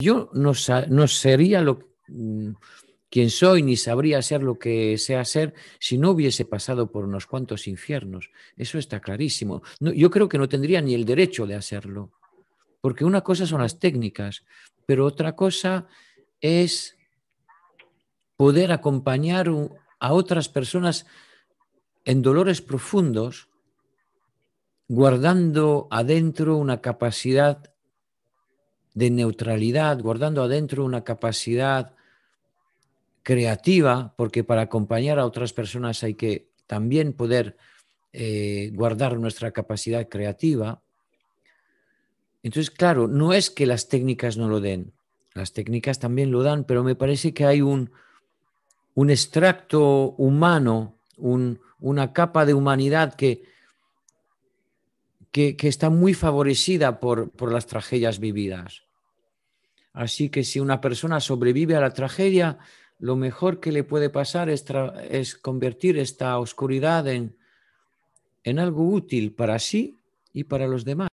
Yo no, sería lo, mm, quien soy ni sabría ser lo que sé hacer si no hubiese pasado por unos cuantos infiernos. Eso está clarísimo. yo creo que no tendría ni el derecho de hacerlo. Porque una cosa son las técnicas, pero otra cosa es poder acompañar a otras personas en dolores profundos, guardando adentro una capacidad de neutralidad, guardando adentro una capacidad creativa, porque para acompañar a otras personas hay que también poder eh, guardar nuestra capacidad creativa. Entonces, claro, no es que las técnicas no lo den, las técnicas también lo dan, pero me parece que hay un, un extracto humano, una capa de humanidad que, que, está muy favorecida por, las tragedias vividas. Así que si una persona sobrevive a la tragedia, lo mejor que le puede pasar es, es convertir esta oscuridad en, en algo útil para sí y para los demás.